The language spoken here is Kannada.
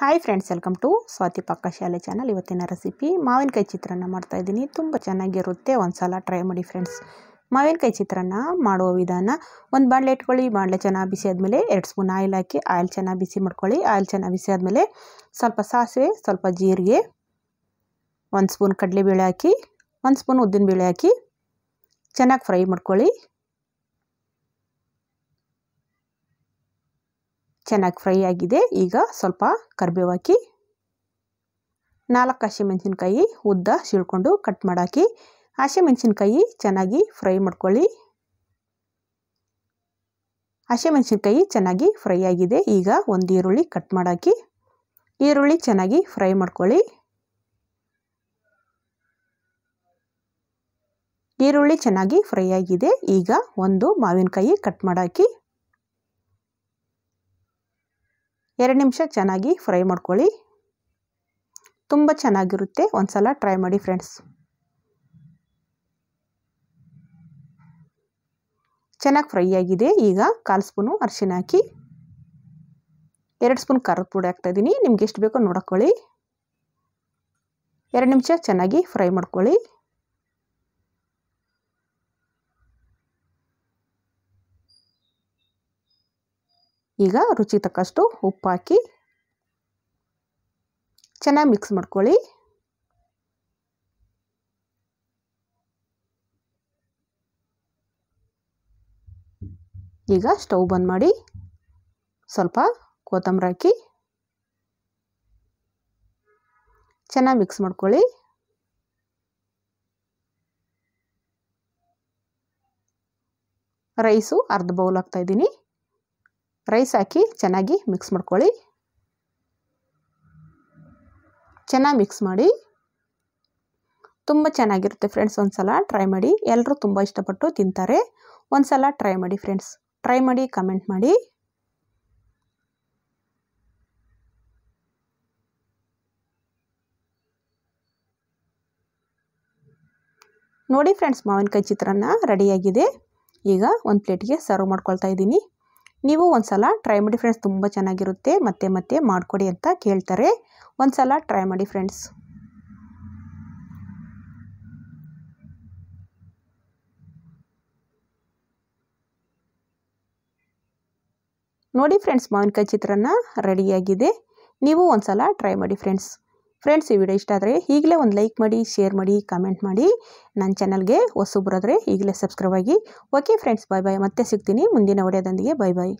hi friends welcome to Swathi Shaale channel ಇವತ್ತಿನ ರೆಸಿಪಿ ಮಾವಿನಕಾಯಿ ಚಿತ್ರಾನ್ನ ಮಾಡ್ತಾಯಿದ್ದೀನಿ ತುಂಬ ಚೆನ್ನಾಗಿರುತ್ತೆ ಒಂದು ಸಲ ಟ್ರೈ ಮಾಡಿ ಫ್ರೆಂಡ್ಸ್ ಮಾವಿನಕಾಯಿ ಚಿತ್ರಾನ್ನ ಮಾಡುವ ವಿಧಾನ ಒಂದು ಬಾಣಲೆ ಇಟ್ಕೊಳ್ಳಿ ಬಾಂಡ್ಲೆ ಚೆನ್ನಾಗಿ ಬಿಸಿ ಆದಮೇಲೆ ಎರಡು ಸ್ಪೂನ್ ಆಯಿಲ್ ಹಾಕಿ ಆಯಿಲ್ ಚೆನ್ನಾಗಿ ಬಿಸಿ ಮಾಡ್ಕೊಳ್ಳಿ ಆಯಿಲ್ ಚೆನ್ನಾಗಿ ಬಿಸಿ ಆದಮೇಲೆ ಸ್ವಲ್ಪ ಸಾಸಿವೆ ಸ್ವಲ್ಪ ಜೀರಿಗೆ ಒಂದು ಸ್ಪೂನ್ ಕಡಲೆಬೇಳೆ ಹಾಕಿ ಒಂದು ಸ್ಪೂನ್ ಉದ್ದಿನಬೇಳೆ ಹಾಕಿ ಚೆನ್ನಾಗಿ ಫ್ರೈ ಮಾಡ್ಕೊಳ್ಳಿ ಚೆನ್ನಾಗಿ ಫ್ರೈ ಆಗಿದೆ ಈಗ ಸ್ವಲ್ಪ ಕರ್ಬೇವು ಹಾಕಿ ನಾಲ್ಕು ಹಸಿಮೆಣಸಿನ್ಕಾಯಿ ಉದ್ದ ಸೀಳ್ಕೊಂಡು ಕಟ್ ಮಾಡಾಕಿ ಹಸಿಮೆಣಸಿನ್ಕಾಯಿ ಚೆನ್ನಾಗಿ ಫ್ರೈ ಮಾಡ್ಕೊಳ್ಳಿ ಹಸಿಮೆಣಸಿನ್ಕಾಯಿ ಚೆನ್ನಾಗಿ ಫ್ರೈ ಆಗಿದೆ ಈಗ ಒಂದು ಈರುಳ್ಳಿ ಕಟ್ ಮಾಡಾಕಿ ಈರುಳ್ಳಿ ಚೆನ್ನಾಗಿ ಫ್ರೈ ಮಾಡ್ಕೊಳ್ಳಿ ಈರುಳ್ಳಿ ಚೆನ್ನಾಗಿ ಫ್ರೈ ಆಗಿದೆ ಈಗ ಒಂದು ಮಾವಿನಕಾಯಿ ಕಟ್ ಮಾಡಾಕಿ ಎರಡು ನಿಮಿಷ ಚೆನ್ನಾಗಿ ಫ್ರೈ ಮಾಡ್ಕೊಳ್ಳಿ ತುಂಬ ಚೆನ್ನಾಗಿರುತ್ತೆ ಒಂದು ಸಲ ಟ್ರೈ ಮಾಡಿ ಫ್ರೆಂಡ್ಸ್ ಚೆನ್ನಾಗಿ ಫ್ರೈ ಆಗಿದೆ ಈಗ ಕಾಲು ಸ್ಪೂನು ಅರಿಶಿನ ಹಾಕಿ ಎರಡು ಸ್ಪೂನ್ ಖಾರದ ಪುಡಿ ಹಾಕ್ತಾಯಿದ್ದೀನಿ ನಿಮ್ಗೆ ಎಷ್ಟು ಬೇಕೋ ನೋಡ್ಕೊಳ್ಳಿ ಎರಡು ನಿಮಿಷ ಚೆನ್ನಾಗಿ ಫ್ರೈ ಮಾಡ್ಕೊಳ್ಳಿ ಈಗ ರುಚಿ ತಕ್ಕಷ್ಟು ಉಪ್ಪಾಕಿ ಚೆನ್ನಾಗಿ ಮಿಕ್ಸ್ ಮಾಡ್ಕೊಳ್ಳಿ ಈಗ ಸ್ಟವ್ ಬಂದ್ ಮಾಡಿ ಸ್ವಲ್ಪ ಕೊತ್ತಂಬರಿ ಹಾಕಿ ಚೆನ್ನಾಗಿ ಮಿಕ್ಸ್ ಮಾಡ್ಕೊಳ್ಳಿ ರೈಸು ಅರ್ಧ ಬೌಲ್ ಹಾಕ್ತಾಯಿದ್ದೀನಿ ರೈಸ್ ಹಾಕಿ ಚೆನ್ನಾಗಿ ಮಿಕ್ಸ್ ಮಾಡ್ಕೊಳ್ಳಿ ಚೆನ್ನಾಗಿ ಮಿಕ್ಸ್ ಮಾಡಿ ತುಂಬ ಚೆನ್ನಾಗಿರುತ್ತೆ ಫ್ರೆಂಡ್ಸ್ ಒಂದ್ಸಲ ಟ್ರೈ ಮಾಡಿ ಎಲ್ಲರೂ ತುಂಬ ಇಷ್ಟಪಟ್ಟು ತಿಂತಾರೆ ಒಂದು ಸಲ ಟ್ರೈ ಮಾಡಿ ಫ್ರೆಂಡ್ಸ್ ಟ್ರೈ ಮಾಡಿ ಕಮೆಂಟ್ ಮಾಡಿ ನೋಡಿ ಫ್ರೆಂಡ್ಸ್ ಮಾವಿನಕಾಯಿ ಚಿತ್ರಾನ್ನ ರೆಡಿಯಾಗಿದೆ ಈಗ ಒಂದು ಪ್ಲೇಟಿಗೆ ಸರ್ವ್ ಮಾಡ್ಕೊಳ್ತಾ ಇದ್ದೀನಿ ನೀವು ಒಂದು ಸಲ ಟ್ರೈ ಮಾಡಿ ಫ್ರೆಂಡ್ಸ್ ತುಂಬ ಚೆನ್ನಾಗಿರುತ್ತೆ ಮತ್ತೆ ಮತ್ತೆ ಮಾಡಿಕೊಡಿ ಅಂತ ಕೇಳ್ತಾರೆ ಒಂದು ಸಲ ಟ್ರೈ ಮಾಡಿ ಫ್ರೆಂಡ್ಸ್ ನೋಡಿ ಫ್ರೆಂಡ್ಸ್ ಮಾವಿನಕಾಯಿ ಚಿತ್ರಾನ್ನ ರೆಡಿಯಾಗಿದೆ ನೀವು ಒಂದು ಸಲ ಟ್ರೈ ಮಾಡಿ ಫ್ರೆಂಡ್ಸ್ ಫ್ರೆಂಡ್ಸ್ ಈ ವಿಡಿಯೋ ಇಷ್ಟ ಆದರೆ ಈಗಲೇ ಒಂದು ಲೈಕ್ ಮಾಡಿ ಶೇರ್ ಮಾಡಿ ಕಮೆಂಟ್ ಮಾಡಿ ನನ್ನ ಚಾನಲ್ಗೆ ಬರೋದ್ರೆ ಈಗಲೇ ಸಬ್ಸ್ಕ್ರೈಬ್ ಆಗಿ ಓಕೆ ಫ್ರೆಂಡ್ಸ್ ಬಾಯ್ ಬಾಯ್ ಮತ್ತೆ ಸಿಗ್ತೀನಿ ಮುಂದಿನ ಒಡೆಯದೊಂದಿಗೆ ಬಾಯ್ ಬಾಯ್